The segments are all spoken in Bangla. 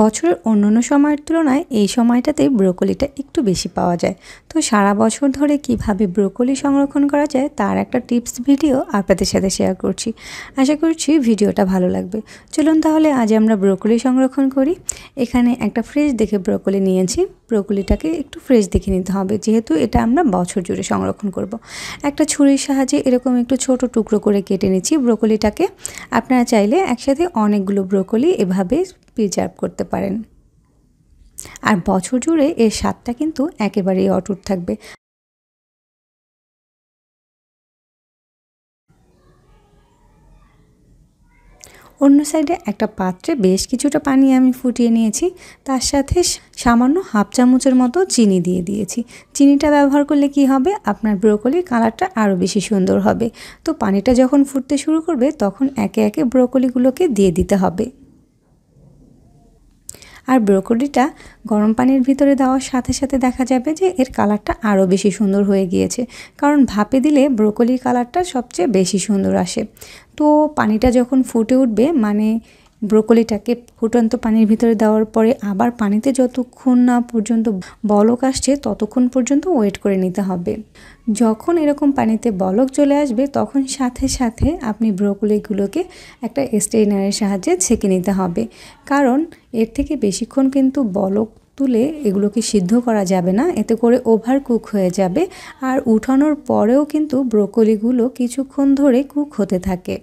বছরের অন্য অন্য সময়ের তুলনায় এই সময়টাতে ব্রোকলিটা একটু বেশি পাওয়া যায় তো সারা বছর ধরে কিভাবে ব্রোকলি সংরক্ষণ করা যায় তার একটা টিপস ভিডিও আপনাদের সাথে শেয়ার করছি আশা করছি ভিডিওটা ভালো লাগবে চলুন তাহলে আজ আমরা ব্রোকলি সংরক্ষণ করি এখানে একটা ফ্রিজ দেখে ব্রোকলি নিয়েছি ব্রোকলিটাকে একটু ফ্রেশ দেখে নিতে হবে যেহেতু এটা আমরা বছর জুড়ে সংরক্ষণ করব। একটা ছুরির সাহায্যে এরকম একটু ছোট টুকরো করে কেটে নিচ্ছি ব্রোকলিটাকে আপনারা চাইলে একসাথে অনেকগুলো ব্রোকলি এভাবে প্রিজার্ভ করতে করতে পারেন আর বছর জুড়ে এর স্বাদটা কিন্তু একেবারেই অটুট থাকবে অন্য সাইডে একটা পাত্রে বেশ কিছুটা পানি আমি ফুটিয়ে নিয়েছি তার সাথে সামান্য হাফ চামচের মতো চিনি দিয়ে দিয়েছি চিনিটা ব্যবহার করলে কি হবে আপনার ব্রোকলির কালারটা আরও বেশি সুন্দর হবে তো পানিটা যখন ফুটতে শুরু করবে তখন একে একে ব্রোকলিগুলোকে দিয়ে দিতে হবে আর ব্রোকলিটা গরম পানির ভিতরে দেওয়ার সাথে সাথে দেখা যাবে যে এর কালারটা আরও বেশি সুন্দর হয়ে গিয়েছে কারণ ভাপে দিলে ব্রোকলির কালারটা সবচেয়ে বেশি সুন্দর আসে তো পানিটা যখন ফুটে উঠবে মানে ব্রোকলিটাকে ফুটন্ত পানির ভিতরে দেওয়ার পরে আবার পানিতে যতক্ষণ না পর্যন্ত বলক আসছে ততক্ষণ পর্যন্ত ওয়েট করে নিতে হবে যখন এরকম পানিতে বলক চলে আসবে তখন সাথে সাথে আপনি ব্রোকলিগুলোকে একটা স্টেইনারের সাহায্যে ছেঁকে নিতে হবে কারণ এর থেকে বেশিক্ষণ কিন্তু বলক তুলে এগুলোকে সিদ্ধ করা যাবে না এতে করে ওভার কুক হয়ে যাবে আর উঠানোর পরেও কিন্তু ব্রোকলিগুলো কিছুক্ষণ ধরে কুক হতে থাকে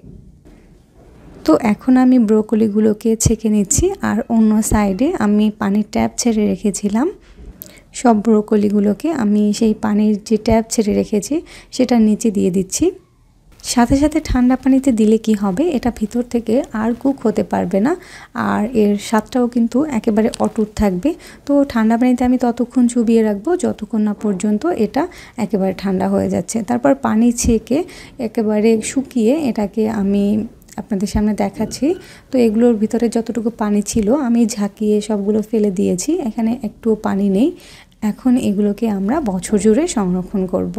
তো এখন আমি ব্রোকলিগুলোকে ছেঁকে নিচ্ছি আর অন্য সাইডে আমি পানির ট্যাপ ছেড়ে রেখেছিলাম সব ব্রোকলিগুলোকে আমি সেই পানির যে ট্যাপ ছেড়ে রেখেছি সেটা নিচে দিয়ে দিচ্ছি সাথে সাথে ঠান্ডা পানিতে দিলে কি হবে এটা ভিতর থেকে আর কুক হতে পারবে না আর এর স্বাদটাও কিন্তু একেবারে অটুট থাকবে তো ঠান্ডা পানিতে আমি ততক্ষণ চুবিয়ে রাখবো যতক্ষণ না পর্যন্ত এটা একেবারে ঠান্ডা হয়ে যাচ্ছে তারপর পানি ছেঁকে একেবারে শুকিয়ে এটাকে আমি আপনাদের সামনে দেখাচ্ছি তো এগুলোর ভিতরে যতটুকু পানি ছিল আমি ঝাঁকিয়ে সবগুলো ফেলে দিয়েছি এখানে একটু পানি নেই এখন এগুলোকে আমরা বছর জুড়ে সংরক্ষণ করব।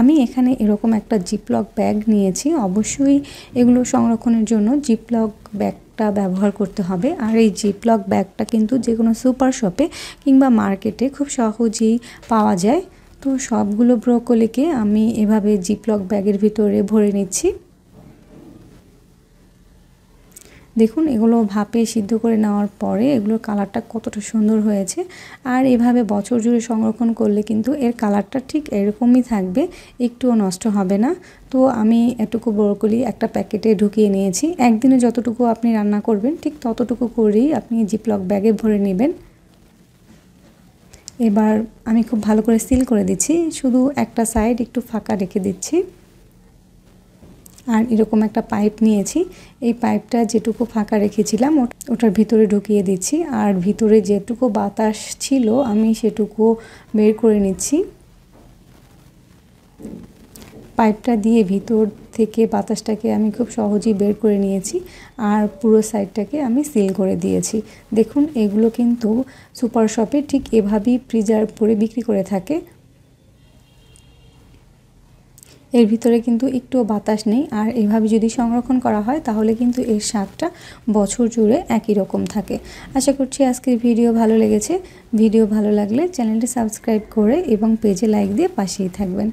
আমি এখানে এরকম একটা জিপলক ব্যাগ নিয়েছি অবশ্যই এগুলো সংরক্ষণের জন্য জিপলক ব্যাগটা ব্যবহার করতে হবে আর এই জিপলক ব্যাগটা কিন্তু যে কোনো সুপার শপে কিংবা মার্কেটে খুব সহজেই পাওয়া যায় তো সবগুলো ব্রোকলিকে আমি এভাবে জিপলক ব্যাগের ভিতরে ভরে নিচ্ছি দেখুন এগুলো ভাপে সিদ্ধ করে নেওয়ার পরে এগুলোর কালারটা কতটা সুন্দর হয়েছে আর এভাবে বছর জুড়ে সংরক্ষণ করলে কিন্তু এর কালারটা ঠিক এরকমই থাকবে একটুও নষ্ট হবে না তো আমি এটুকু বরকলি একটা প্যাকেটে ঢুকিয়ে নিয়েছি একদিনে যতটুকু আপনি রান্না করবেন ঠিক ততটুকু করেই আপনি জিপলক ব্যাগে ভরে নেবেন এবার আমি খুব ভালো করে সিল করে দিচ্ছি শুধু একটা সাইড একটু ফাঁকা রেখে দিচ্ছি আর এরকম একটা পাইপ নিয়েছি এই পাইপটা যেটুকু ফাঁকা রেখেছিলাম ওটার ভিতরে ঢুকিয়ে দিচ্ছি আর ভিতরে যেটুকু বাতাস ছিল আমি সেটুকু বের করে নিচ্ছি পাইপটা দিয়ে ভিতর থেকে বাতাসটাকে আমি খুব সহজেই বের করে নিয়েছি আর পুরো সাইডটাকে আমি সিল করে দিয়েছি দেখুন এগুলো কিন্তু সুপার শপে ঠিক এভাবেই প্রিজার্ভ করে বিক্রি করে থাকে এর ভিতরে কিন্তু একটুও বাতাস নেই আর এভাবে যদি সংরক্ষণ করা হয় তাহলে কিন্তু এর স্বাদটা বছর জুড়ে একই রকম থাকে আশা করছি আজকের ভিডিও ভালো লেগেছে ভিডিও ভালো লাগলে চ্যানেলটি সাবস্ক্রাইব করে এবং পেজে লাইক দিয়ে পাশেই থাকবেন